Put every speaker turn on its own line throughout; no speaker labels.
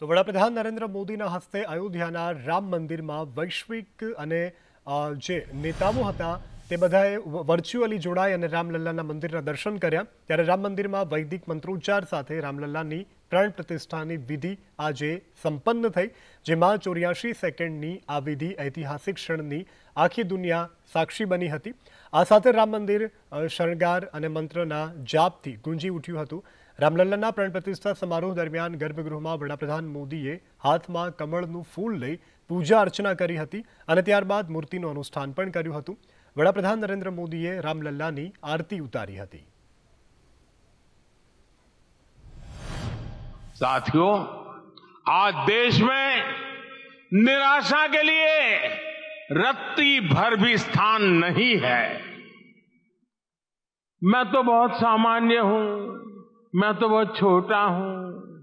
તો વડાપ્રધાન નરેન્દ્ર મોદીના હસ્તે અયોધ્યાના રામ મંદિરમાં વૈશ્વિક અને જે નેતાઓ હતા તે બધાએ વર્ચ્યુઅલી જોડાઈ અને રામલલ્લાના મંદિરના દર્શન કર્યા ત્યારે રામ મંદિરમાં વૈદિક મંત્રોચ્ચાર સાથે રામલલ્લાની પ્રાણ પ્રતિષ્ઠાની વિધિ આજે સંપન્ન થઈ જેમાં ચોર્યાસી સેકન્ડની આ વિધિ ઐતિહાસિક ક્ષણની આખી દુનિયા સાક્ષી બની હતી આ સાથે રામ મંદિર શણગાર અને મંત્રના જાપથી ગુંજી ઉઠ્યું હતું राम लल्ला ના પ્રાણ પ્રતિષ્ઠા સમારોહ દરમિયાન ગર્ભગૃહમાં વડાપ્રધાન મોદીએ હાથમાં કમળનું ફૂલ લઈ પૂજા આર્ચના કરી હતી અને ત્યાર બાદ મૂર્તિનો અનુષ્ઠાન પણ કર્યો હતો વડાપ્રધાન નરેન્દ્ર મોદીએ રામ લલ્લાની આરતી ઉતારી હતી
સાથીઓ આજ દેશમાં નિરાશા કે લિયે રક્તી ભર ભી સ્થાન નહીં હૈ મેં તો બહોત સામાન્ય હું मैं तो बहुत छोटा हूं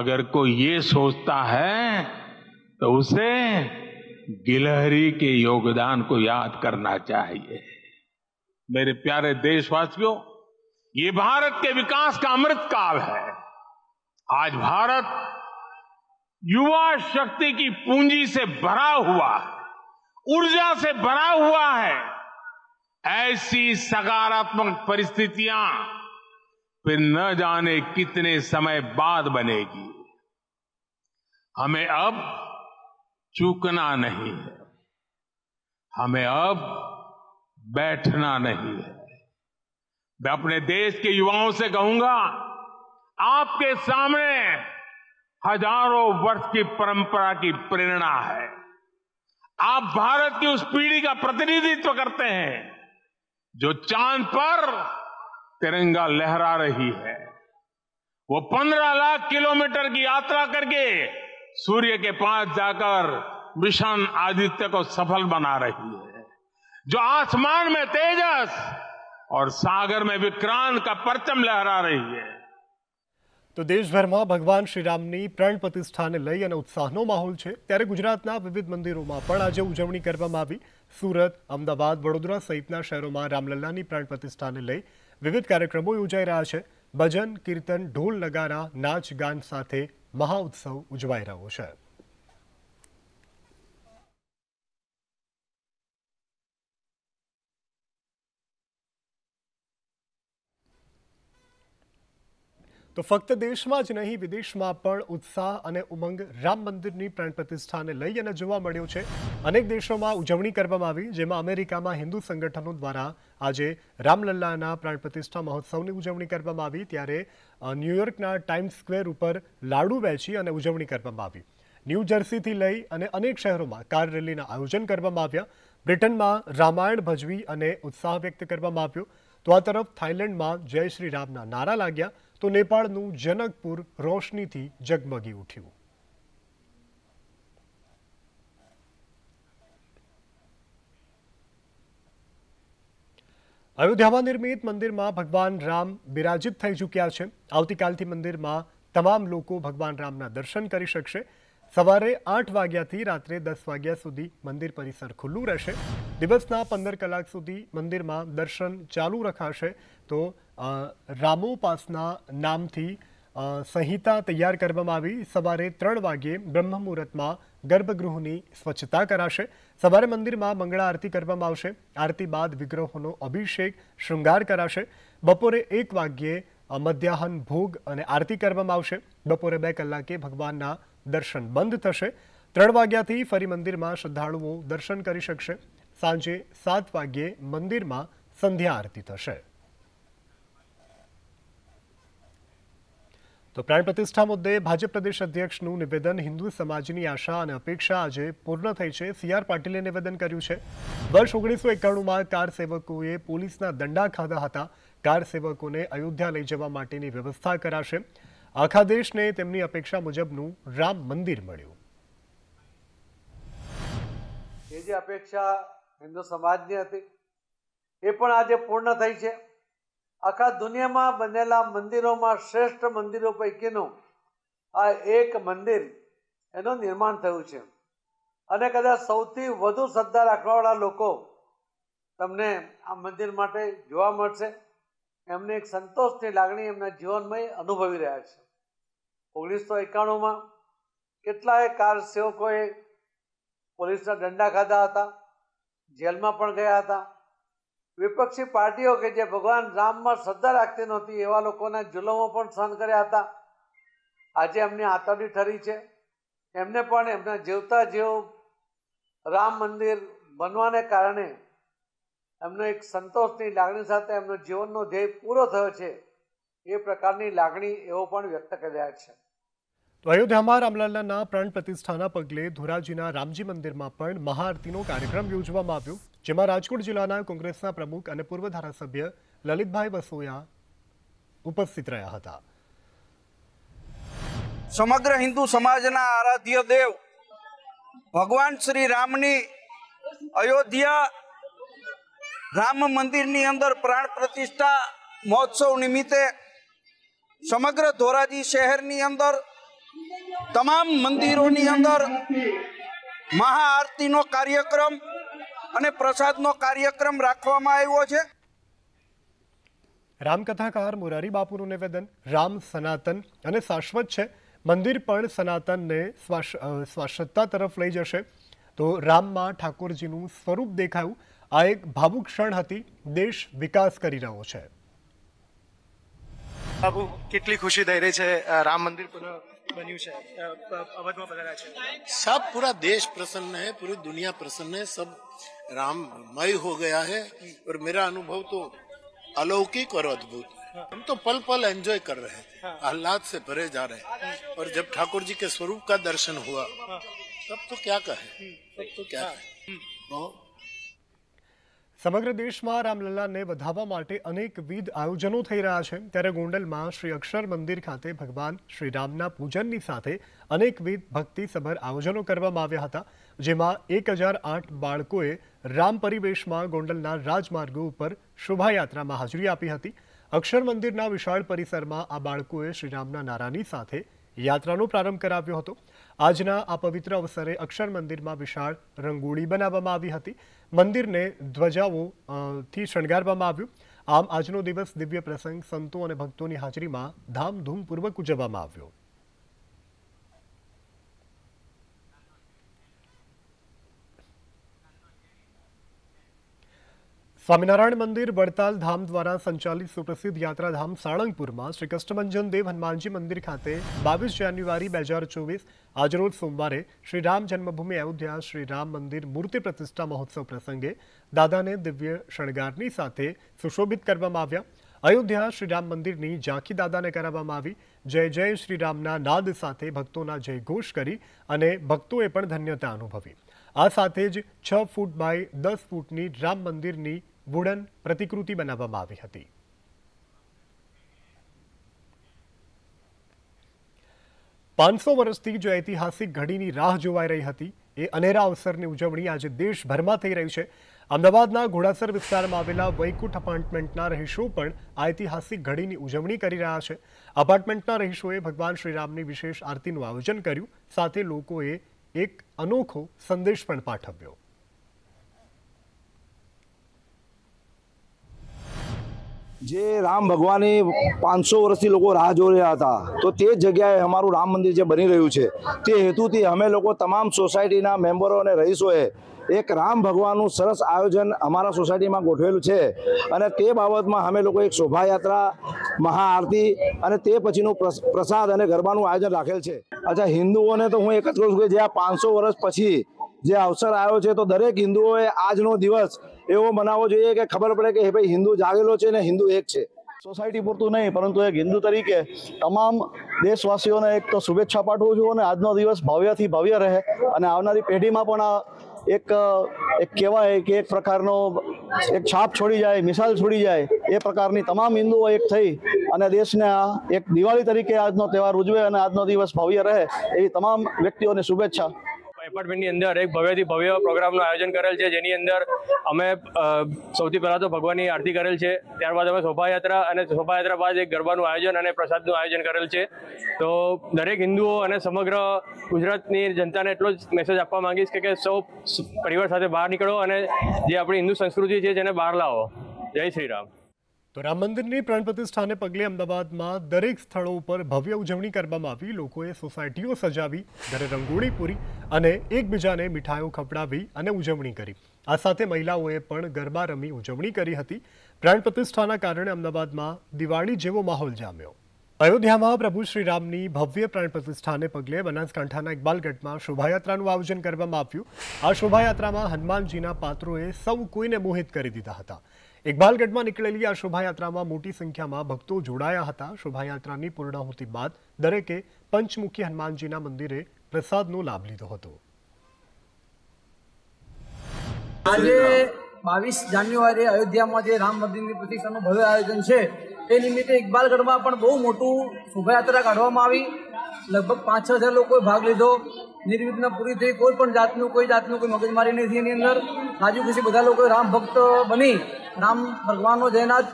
अगर कोई ये सोचता है तो उसे गिलहरी के योगदान को याद करना चाहिए मेरे प्यारे देशवासियों ये भारत के विकास का अमृत काल है आज भारत युवा शक्ति की पूंजी से भरा हुआ है ऊर्जा से भरा हुआ है ऐसी सकारात्मक परिस्थितियां फिर न जाने कितने समय बाद बनेगी हमें अब चूकना नहीं है हमें अब बैठना नहीं है मैं अपने देश के युवाओं से कहूंगा आपके सामने हजारों वर्ष की परंपरा की प्रेरणा है आप भारत की उस पीढ़ी का प्रतिनिधित्व करते हैं जो चांद पर तिरंगा लहरा रही है वो पंद्रह लाख किलोमीटर की यात्रा करके सूर्य के पास जाकर मिशन आदित्य को सफल बना रही है जो आसमान में तेजस और सागर में विक्रांत का परचम लहरा रही है
तो देशभर में भगवान श्रीराम की प्राण प्रतिष्ठा ने लई उत्साह माहौल है तरह गुजरात विविध मंदिरों में आज उजाणी करी सूरत अमदावाद वडोदरा सहित शहरों में रामलला प्राण प्रतिष्ठा ने लई વિવિધ કાર્યક્રમો યોજાઈ રહ્યા છે ભજન કીર્તન ઢોલ નગારા નાચ ગાન સાથે મહાઉત્સવ ઉજવાઈ રહ્યો છે તો ફક્ત દેશમાં જ નહીં વિદેશમાં પણ ઉત્સાહ અને ઉમંગ રામ મંદિરની પ્રાણ પ્રતિષ્ઠાને લઈ અને જોવા મળ્યો છે અનેક દેશોમાં ઉજવણી કરવામાં આવી જેમાં અમેરિકામાં હિન્દુ સંગઠનો દ્વારા આજે રામલલ્લાના પ્રાણ પ્રતિષ્ઠા મહોત્સવની ઉજવણી કરવામાં આવી ત્યારે ન્યૂયોર્કના ટાઈમ્સ સ્ક્વેર ઉપર લાડુ વહેંચી અને ઉજવણી કરવામાં આવી ન્યૂ જર્સીથી લઈ અને અનેક શહેરોમાં કાર રેલીના આયોજન કરવામાં આવ્યા બ્રિટનમાં રામાયણ ભજવી અને ઉત્સાહ વ્યક્ત કરવામાં આવ્યો તો આ તરફ થાઇલેન્ડમાં જય શ્રી રામના નારા લાગ્યા તો નેપાળનું જનકપુર રોશનીથી જગમગી ઉઠ્યું અયોધ્યામાં નિર્મિત મંદિરમાં ભગવાન રામ બિરાજિત થઈ ચૂક્યા છે આવતીકાલથી મંદિરમાં તમામ લોકો ભગવાન રામના દર્શન કરી શકશે સવારે આઠ વાગ્યાથી રાત્રે દસ વાગ્યા સુધી મંદિર પરિસર ખુલ્લું રહેશે દિવસના પંદર કલાક સુધી મંદિરમાં દર્શન ચાલુ રખાશે તો રામોપાસના નામથી સંહિતા તૈયાર કરવામાં આવી સવારે ત્રણ વાગ્યે બ્રહ્મ મુહૂર્તમાં ગર્ભગૃહની સ્વચ્છતા કરાશે સવારે મંદિરમાં મંગળા આરતી કરવામાં આવશે આરતી બાદ વિગ્રહોનો અભિષેક શૃંગાર કરાશે બપોરે એક વાગ્યે મધ્યાહન ભોગ અને આરતી કરવામાં આવશે બપોરે બે કલાકે ભગવાનના દર્શન બંધ થશે ત્રણ વાગ્યાથી ફરી મંદિરમાં શ્રદ્ધાળુઓ દર્શન કરી શકશે સાંજે સાત વાગ્યે મંદિરમાં સંધ્યા આરતી થશે તો પ્રાણ પ્રતિષ્ઠા મુદ્દે ભાજપ પ્રદેશ અધ્યક્ષનું નિવેદન હિન્દુ સમાજની આશા અને અપેક્ષા આજે પૂર્ણ થઈ છે સીઆર પાટીલે નિવેદન કર્યું છે વર્ષ ઓગણીસો એકાણુંમાં કાર સેવકોએ પોલીસના દંડા ખાધા હતા કાર સેવકોને અયોધ્યા લઈ જવા માટેની વ્યવસ્થા કરાશે આખા દેશને તેમની અપેક્ષા મુજબનું રામ મંદિર મળ્યું
એ જે અપેક્ષા હિન્દુ સમાજની હતી એ પણ આજે પૂર્ણ થઈ છે આખા દુનિયામાં બનેલા મંદિરોમાં શ્રેષ્ઠ મંદિરો પૈકીનું આ એક મંદિર એનું નિર્માણ થયું છે અને કદાચ સૌથી વધુ શ્રદ્ધા રાખવાવાળા લોકો તમને આ મંદિર માટે જોવા મળશે એમને એક સંતોષની લાગણી એમના જીવનમાં અનુભવી રહ્યા છે ઓગણીસો એકાણુંમાં કેટલાય કાર સેવકોએ પોલીસના દંડા ખાધા હતા જેલમાં પણ ગયા હતા વિપક્ષી પાર્ટીઓ કે જે ભગવાન રામમાં શ્રદ્ધા રાખતી નહોતી એવા લોકોના જુલમો પણ સહન કર્યા હતા આજે એમની આતરડી ઠરી છે એમને પણ એમના જીવતા જેવું રામ મંદિર બનવાને કારણે એમનો એક સંતોષની લાગણી સાથે એમનો જીવનનો ધ્યેય પૂરો થયો છે એ પ્રકારની લાગણી એવો પણ વ્યક્ત કર્યા છે
તો અયોધ્યામાં રામલલ્લાના પ્રાણ પ્રતિષ્ઠાના પગલે ધોરાજીના રામજી મંદિરમાં પણ મહાઆરતીનો કાર્યક્રમ યોજવામાં આવ્યો જેમાં રાજકોટ જિલ્લાના કોંગ્રેસના પ્રમુખ અને પૂર્વ ધારાસભ્ય લલિતભાઈ વસોયા ઉપસ્થિત રહ્યા હતા સમગ્ર હિન્દુ
સમાજના આરાધ્ય દેવ ભગવાન શ્રી રામની અયોધ્યા રામ મંદિરની અંદર પ્રાણ પ્રતિષ્ઠા મહોત્સવ નિમિત્તે સમગ્ર ધોરાજી શહેરની અંદર
તમામ મંદિરોની અંદર
મહાઆરતીનો કાર્યક્રમ અને પ્રસાદનો કાર્યક્રમ રાખવામાં આવ્યો છે
રામકથાકાર મુરારી બાપુનું નિવેદન રામ સનાતન અને શાશ્વત છે મંદિર પણ સનાતનને શાશ્વતતા તરફ લઈ જશે તો રામમાં ઠાકોરજીનું સ્વરૂપ દેખાયું आ एक भावुक क्षण હતી
બાબુ કેટલી ખુશી થઈ રહી છે રામ મંદિર બન્યું છે देश विकास है पूरी है और मेरा अनुभव तो अलौकिक और अद्भुत हम तो पल पल एंजॉय कर रहे थे आह्लाद से भरे जा रहे हैं और जब ठाकुर जी के स्वरूप का दर्शन
हुआ
तब
तो क्या कहे तब तो क्या कहे बहुत
સમગ્ર દેશમાં રામલલ્લાને વધાવવા માટે અનેકવિધ આયોજનો થઈ રહ્યા છે ત્યારે ગોંડલમાં શ્રી અક્ષર મંદિર ખાતે ભગવાન શ્રી રામના પૂજનની સાથે અનેકવિધ ભક્તિસભર આયોજનો કરવામાં આવ્યા હતા જેમાં એક હજાર આઠ બાળકોએ રામ પરિવેશમાં ગોંડલના રાજમાર્ગો ઉપર શોભાયાત્રામાં હાજરી આપી હતી અક્ષર મંદિરના વિશાળ પરિસરમાં આ બાળકોએ શ્રીરામના નારાની સાથે યાત્રાનો પ્રારંભ કરાવ્યો હતો આજના આ પવિત્ર અવસરે અક્ષર મંદિરમાં વિશાળ રંગોળી બનાવવામાં આવી હતી મંદિરને ધ્વજાઓ થી શણગારવામાં આવ્યું આમ આજનો દિવસ દિવ્ય પ્રસંગ સંતો અને ભક્તોની હાજરીમાં ધામધૂમપૂર્વક ઉજવવામાં આવ્યો સ્વામિનારાયણ મંદિર વડતાલ ધામ દ્વારા સંચાલિત સુપ્રસિદ્ધ યાત્રાધામ સાળંગપુરમાં શ્રી કષ્ટમંજન દેવ હનુમાનજી મંદિર ખાતે બાવીસ જાન્યુઆરી બે હજાર ચોવીસ આજરોજ સોમવારે શ્રી રામ જન્મભૂમિ અયોધ્યા શ્રી રામ મંદિર મૂર્તિ પ્રતિષ્ઠા મહોત્સવ પ્રસંગે દાદાને દિવ્ય શણગારની સાથે સુશોભિત કરવામાં આવ્યા અયોધ્યા શ્રી રામ મંદિરની ઝાંખી દાદાને કરાવવામાં આવી જય જય શ્રી રામના નાદ સાથે ભક્તોના જય ઘોષ કરી અને ભક્તોએ પણ ધન્યતા અનુભવી આ સાથે જ છ ફૂટ બાય દસ ફૂટની રામ મંદિરની વુડન પ્રતિકૃતિ બનાવવામાં આવી હતી પાંચસો વર્ષથી જે ઐતિહાસિક ઘડીની રાહ જોવાઈ રહી હતી એ અનેરા અવસરની ઉજવણી આજે દેશભરમાં થઈ રહી છે અમદાવાદના ઘોડાસર વિસ્તારમાં આવેલા વૈકુંઠ અપાર્ટમેન્ટના રહીશો પણ આ ઐતિહાસિક ઘડીની ઉજવણી કરી રહ્યા છે અપાર્ટમેન્ટના રહીશોએ ભગવાન શ્રીરામની વિશેષ આરતીનું આયોજન કર્યું સાથે લોકોએ એક અનોખો સંદેશ પણ પાઠવ્યો જે રામ ભગવાને
પાંચસો વર્ષથી લોકો રાહ જોઈ રહ્યા હતા તો તે જગ્યાએ અમારું રામ મંદિર જે બની રહ્યું છે તે હેતુથી અમે લોકો તમામ સોસાયટીના મેમ્બરો અને રહીશોએ એક રામ ભગવાનનું સરસ આયોજન અમારા સોસાયટીમાં ગોઠવેલું છે અને તે બાબતમાં અમે લોકો એક શોભાયાત્રા મહાઆરતી અને તે પછીનું પ્રસાદ અને ગરબાનું આયોજન રાખેલ છે અચ્છા હિન્દુઓને તો હું એક જ કહું છું કે જે આ પાંચસો વર્ષ પછી જે અવસર આવ્યો છે તો દરેક હિન્દુઓએ આજનો દિવસ એવો મનાવવો જોઈએ કે ખબર પડે કે ભાઈ હિન્દુ જાગેલો છે ને હિન્દુ એક છે સોસાયટી પૂરતું નહીં પરંતુ એક હિન્દુ તરીકે તમામ દેશવાસીઓને એક તો શુભેચ્છા પાઠવું છું અને આજનો દિવસ ભાવ્યથી ભવ્ય રહે અને આવનારી પેઢીમાં પણ આ એક એક કહેવાય કે એક પ્રકારનો એક છાપ છોડી જાય મિસાલ છોડી જાય એ પ્રકારની તમામ હિન્દુઓ એક થઈ અને દેશને આ એક દિવાળી તરીકે આજનો તહેવાર ઉજવે અને આજનો દિવસ ભવ્ય રહે એવી તમામ વ્યક્તિઓને શુભેચ્છા
એપાર્ટમેન્ટની અંદર એક ભવ્યથી ભવ્ય પ્રોગ્રામનું આયોજન કરેલ છે જેની અંદર અમે સૌથી પહેલાં તો ભગવાનની આરતી કરેલ છે ત્યારબાદ અમે શોભાયાત્રા અને શોભાયાત્રા બાદ એક ગરબાનું આયોજન અને પ્રસાદનું આયોજન કરેલ છે તો દરેક હિન્દુઓ અને સમગ્ર ગુજરાતની જનતાને એટલો જ મેસેજ આપવા માંગીશ કે સૌ પરિવાર સાથે બહાર નીકળો અને જે આપણી હિન્દુ સંસ્કૃતિ છે જેને બહાર લાવો જય શ્રી રામ
તો રામ મંદિરની પ્રાણ પ્રતિષ્ઠાને પગલે અમદાવાદમાં દરેક સ્થળો ઉપર ભવ્ય ઉજવણી કરવામાં આવી લોકોએ સોસાયટીઓ સજાવી ઘરે રંગોળી પૂરી અને એકબીજાને મીઠાઈઓ ખવડાવી અને ઉજવણી કરી આ સાથે મહિલાઓએ પણ ગરબા રમી ઉજવણી કરી હતી પ્રાણ પ્રતિષ્ઠાના કારણે અમદાવાદમાં દિવાળી જેવો માહોલ જામ્યો અયોધ્યામાં પ્રભુ શ્રીરામની ભવ્ય પ્રાણ પ્રતિષ્ઠાને પગલે બનાસકાંઠાના ઇકબાલગઢમાં શોભાયાત્રાનું આયોજન કરવામાં આવ્યું આ શોભાયાત્રામાં હનુમાનજીના પાત્રોએ સૌ કોઈને મોહિત કરી દીધા હતા ઇકબાલગઢમાં નીકળેલી આ શોભાયાત્રામાં મોટી સંખ્યામાં ભક્તો જોડાયા હતા શોભાયાત્રાની પૂર્ણાહુતિ બાદ દરેકે પંચમુખી હનુમાનજીના મંદિરે પ્રસાદનો લાભ લીધો હતો
આજે બાવીસ જાન્યુઆરી અયોધ્યામાં જે રામ મંદિરની પ્રતિષ્ઠાનું ભવ્ય આયોજન છે એ નિમિત્તે ઇકબાલગઢમાં પણ બહુ મોટું શોભાયાત્રા કાઢવામાં આવી લગભગ પાંચ છ હજાર લોકોએ ભાગ લીધો નિર્વિઘ્ન પૂરી થઈ કોઈ પણ જાતનું કોઈ જાતનું કોઈ મગજમારી નથી એની અંદર હાજુ ખુશી બધા લોકો રામ ભક્ત બની રામ ભગવાનનો જયનાથ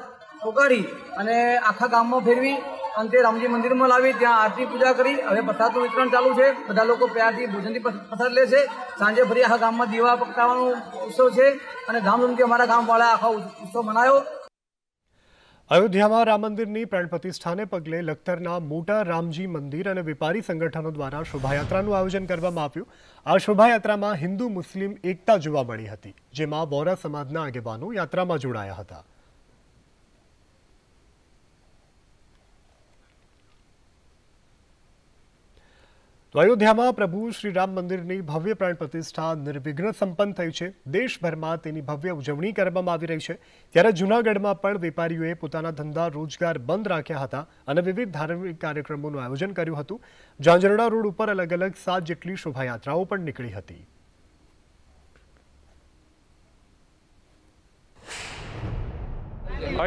ઉગાડી અને આખા ગામમાં ફેરવી અંતે રામજી મંદિરમાં લાવી ત્યાં આરતી પૂજા કરી હવે પ્રસાદનું વિતરણ ચાલુ છે બધા લોકો પ્યારથી ભોજનથી પ્રસાદ લે છે સાંજે ફરી આખા ગામમાં દીવા પકડાવવાનો ઉત્સવ છે અને ધામધૂમથી અમારા ગામવાળા આખો ઉત્સવ મનાયો
અયોધ્યામાં રામ મંદિરની પ્રાણ પ્રતિષ્ઠાને પગલે લખતરના મોટા રામજી મંદિર અને વેપારી સંગઠનો દ્વારા શોભાયાત્રાનું આયોજન કરવામાં આવ્યું આ શોભાયાત્રામાં હિન્દુ મુસ્લિમ એકતા જોવા મળી હતી જેમાં વોરા સમાજના આગેવાનો યાત્રામાં જોડાયા હતા અયોધ્યામાં પ્રભુ શ્રી રામ મંદિરની ભવ્ય પ્રાણ પ્રતિષ્ઠા નિર્વિઘ્ન સંપન્ન થઈ છે દેશભરમાં તેની ભવ્ય ઉજવણી કરવામાં આવી રહી છે ત્યારે જૂનાગઢમાં પણ વેપારીઓએ પોતાના ધંધા રોજગાર બંધ રાખ્યા હતા અને વિવિધ ધાર્મિક કાર્યક્રમોનું આયોજન કર્યું હતું ઝાંઝરડા રોડ ઉપર અલગ અલગ સાત જેટલી શોભાયાત્રાઓ પણ નીકળી હતી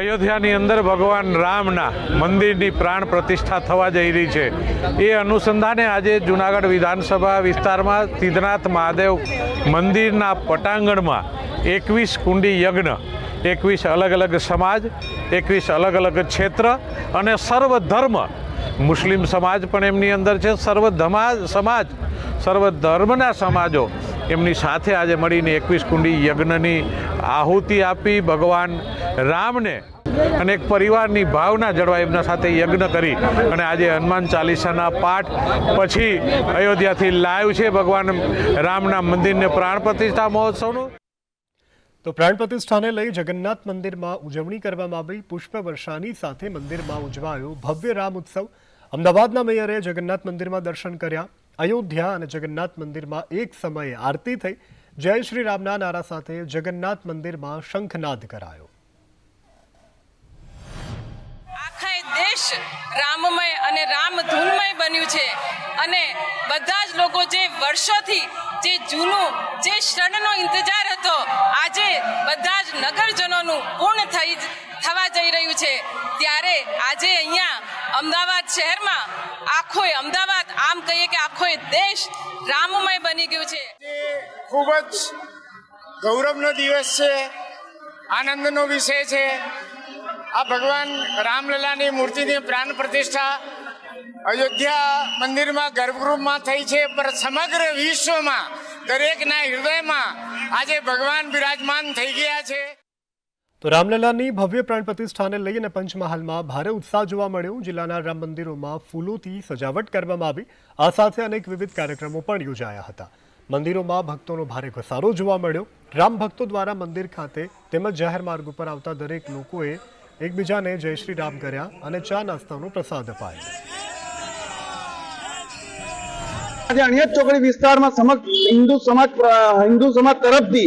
અયોધ્યાની અંદર ભગવાન રામના મંદિરની પ્રાણ પ્રતિષ્ઠા થવા જઈ રહી છે એ અનુસંધાને આજે જૂનાગઢ વિધાનસભા વિસ્તારમાં સિદ્ધનાથ મહાદેવ મંદિરના પટાંગણમાં એકવીસ કુંડી યજ્ઞ એકવીસ અલગ અલગ સમાજ એકવીસ અલગ અલગ ક્ષેત્ર અને સર્વ ધર્મ મુસ્લિમ સમાજ પણ એમની અંદર છે સર્વ સમાજ સર્વ ધર્મના સમાજો એમની સાથે આજે મળીને એકવીસ કુંડી યજ્ઞની આહુતિ આપી ભગવાન રામને અને એક પરિવારની ભાવના જળવાય એમના સાથે યજ્ઞ કરી અને આજે હનુમાન ચાલીસાના પાઠ પછી અયોધ્યાથી લાઈવ છે ભગવાન રામના મંદિરને પ્રાણ પ્રતિષ્ઠા
મહોત્સવનું તો પ્રાણ પ્રતિષ્ઠાને લઈ જગન્નાથ મંદિરમાં ઉજવણી કરવામાં આવી પુષ્પ વર્ષાની સાથે મંદિરમાં ઉજવાયો ભવ્ય રામ ઉત્સવ અમદાવાદના મેયરે જગન્નાથ મંદિરમાં દર્શન કર્યા અયોધ્યા અને જગન્નાથ મંદિરમાં એક સમયે આરતી થઈ જય શ્રી રામના નારા સાથે જગન્નાથ મંદિરમાં શંખનાદ કરાયો
દેશ રામમય અને રામધૂનમય બન્યું છે અને બધા જ લોકો જે વર્ષોથી જે જૂનું જે ક્ષણનો ઇંતજાર હતો આજે બધા જ નગરજનોનું પૂર્ણ થઈ થવા જઈ રહ્યું છે ત્યારે આજે અહીંયા અમદાવાદ શહેરમાં આખોય અમદાવાદ આમ કહીએ કે આખો દેશ રામમય બની ગયું છે ખૂબ જ ગૌરવનો દિવસ છે આનંદનો વિષય છે આ ભગવાન રામલલાની મૂર્તિની પ્રાણ પ્રતિષ્ઠા અયોધ્યા મંદિરમાં ગર્ભગૃહમાં થઈ
છે પણ સમગ્ર વિશ્વમાં દરેકના હૃદયમાં આજે ભગવાન બિરાજમાન
થઈ ગયા છે
તો રામલલાની ભવ્ય પ્રાણ પ્રતિષ્ઠાને લઈને પંચમહાલમાં ભારે ઉત્સાહ જોવા મળ્યો જિલ્લાના રામ મંદિરોમાં ફૂલોથી સજાવટ કરવામાં આવી આ સાથે અનેક વિવિધ કાર્યક્રમો પણ યોજાયા હતા મંદિરોમાં ભક્તોનો ભારે ઘસારો જોવા મળ્યો રામ ભક્તો દ્વારા મંદિર ખાતે તેમજ જાહેર માર્ગ ઉપર આવતા દરેક લોકોએ એકબીજાને જય શ્રી રામ કર્યા અને ચા નાસ્તાનો પ્રસાદ અપાયો
આજે અણિયત ચોકડી વિસ્તારમાં સમગ્ર હિન્દુ સમાજ હિન્દુ સમાજ તરફથી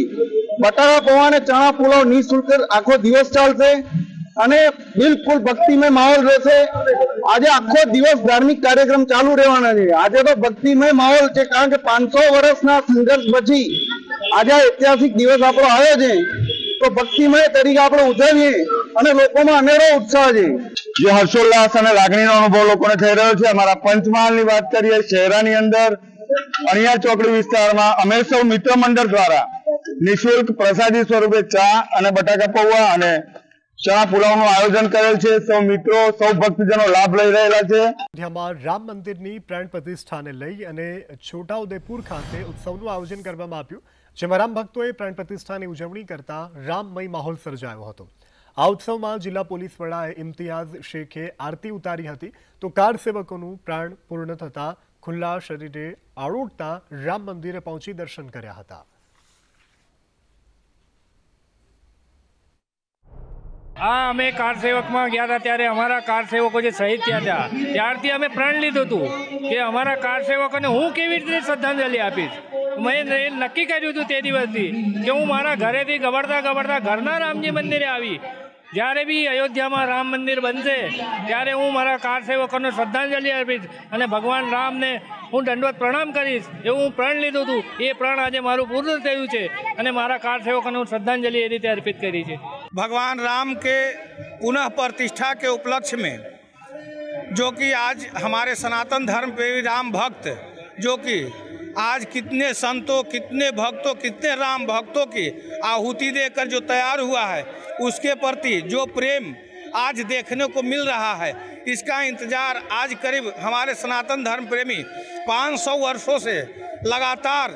બટાકા પૌવા અને ચણા પુલાવ નિઃશુલ્ક આખો દિવસ ચાલશે અને બિલકુલ ભક્તિમય માહોલ રહેશે આજે આખો દિવસ ધાર્મિક કાર્યક્રમ ચાલુ રહેવાના છે આજે તો ભક્તિમય માહોલ છે કારણ કે પાંચસો વર્ષના સંઘર્ષ પછી આજે ઐતિહાસિક દિવસ આપણો આવ્યો છે તો ભક્તિમય તરીકે આપણે ઉજવીએ અને લોકોમાં અનેરો ઉત્સાહ છે જે હર્ષોલ્લાસ અને લાગણીનો અનુભવ લોકોને થઈ રહ્યો છે અમારા
પંચમહાલની વાત કરીએ શહેરાની અંદર અણિયા ચોકડી વિસ્તારમાં અમે સૌ મિત્ર મંડળ દ્વારા નિઃશુલ્ક પ્રસાદી
સ્વરૂપે ચા અને બટાકા પૌવા અને ચા પુલાવનું આયોજન કરેલ છે સૌ મિત્રો સૌ ભક્તજનો લાભ લઈ રહેલા છે
અયોધ્યામાં રામ મંદિરની પ્રાણ પ્રતિષ્ઠાને લઈ અને છોટાઉદેપુર ખાતે ઉત્સવનું આયોજન કરવામાં આવ્યું જેમાં રામ ભક્તોએ પ્રાણ પ્રતિષ્ઠાની ઉજવણી કરતા રામમય માહોલ સર્જાયો હતો આ ઉત્સવમાં જિલ્લા પોલીસ વડા ઇમ્તિયાઝ શેખે આરતી ઉતારી હતી તો કાર સેવકોનું પ્રાણ પૂર્ણ થતાં ખુલ્લા શરીરે આળોટતા રામ મંદિરે પહોંચી દર્શન કર્યા હતા
આ અમે કાર સેવકમાં ગયા હતા ત્યારે અમારા
કાર સેવકો જે શહીદ થયા હતા ત્યારથી અમે પ્રાણ લીધું હતું કે અમારા કાર સેવકોને હું કેવી રીતે શ્રદ્ધાંજલિ આપીશ મેં નક્કી કર્યું હતું તે દિવસથી કે હું મારા ઘરેથી ગબડતા ગબડતા ઘરના રામજી મંદિરે આવી જ્યારે ભી આયોધ્યા માં રામ મંદિર બનશે ત્યારે હું મારા કાર સેવકોનો શ્રદ્ધાંજલિ અર્પી અને ભગવાન રામને હું दंडवत प्रणाम કરી જે હું પ્રાણ લીધુંતું એ પ્રાણ આજે મારું પૂર્ણ થયું છે અને મારા કાર સેવકોને હું શ્રદ્ધાંજલિ એ રીતે અર્પિત કરી છે
ભગવાન રામ કે પુનઃ પ્રતિષ્ઠા કે ઉપલક્ષમાં જો કે આજ ہمارے સનાતન ધર્મ પ્રેમી રામ ભક્ત જો કે आज कितने संतों कितने भक्तों कितने राम भक्तों की आहुति देकर जो तैयार हुआ है उसके प्रति जो प्रेम आज देखने को मिल रहा है इसका इंतजार आज करीब हमारे सनातन धर्म प्रेमी 500 वर्षों से लगातार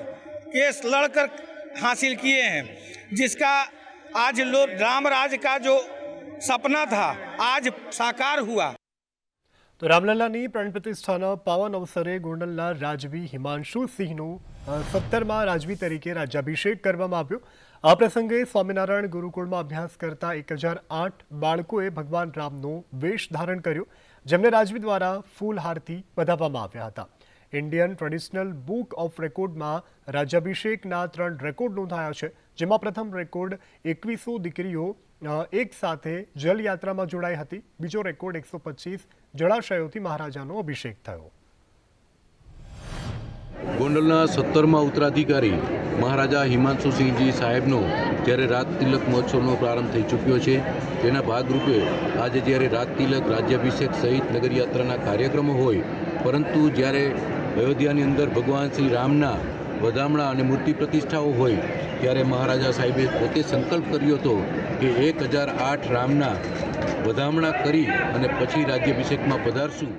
केस लड़कर हासिल किए हैं जिसका आज लोग रामराज का जो सपना था आज साकार
हुआ તો રામલલ્લાની પ્રાણ પ્રતિષ્ઠાના પાવન અવસરે ગોંડલના રાજવી હિમાંશુ સિંહનું સત્તરમાં રાજવી તરીકે રાજ્યાભિષેક કરવામાં આવ્યો આ પ્રસંગે સ્વામિનારાયણ ગુરુકુળમાં અભ્યાસ કરતા એક હજાર આઠ બાળકોએ ભગવાન રામનો વેશ ધારણ કર્યો જેમને રાજવી દ્વારા ફૂલહારથી વધાવવામાં આવ્યા હતા ઇન્ડિયન ટ્રેડિશનલ બુક ઓફ રેકોર્ડમાં રાજ્યાભિષેકના ત્રણ રેકોર્ડ નોંધાયા છે જેમાં પ્રથમ રેકોર્ડ એકવીસો દીકરીઓ એક સાથે જલયાત્રામાં જોડાઈ હતી બીજો રેકોર્ડ એકસો પચીસ જળાશયોથી મહારાજાનો અભિષેક થયો
ગોંડલના સત્તરમાં ઉત્તરાધિકારી મહારાજા હિમાંશુસિંહજી સાહેબનો જ્યારે રાત તિલક મહોત્સવનો પ્રારંભ થઈ ચૂક્યો છે તેના ભાગરૂપે આજે જ્યારે રાત તિલક રાજ્યાભિષેક સહિત નગરયાત્રાના કાર્યક્રમો હોય પરંતુ જ્યારે અયોધ્યાની અંદર ભગવાન શ્રી રામના વધામણા અને મૂર્તિ પ્રતિષ્ઠાઓ હોય ત્યારે મહારાજા સાહેબે પોતે સંકલ્પ કર્યો હતો કે એક હજાર આઠ રામના વધામણા કરી અને પછી રાજ્યાભિષેકમાં પધારશું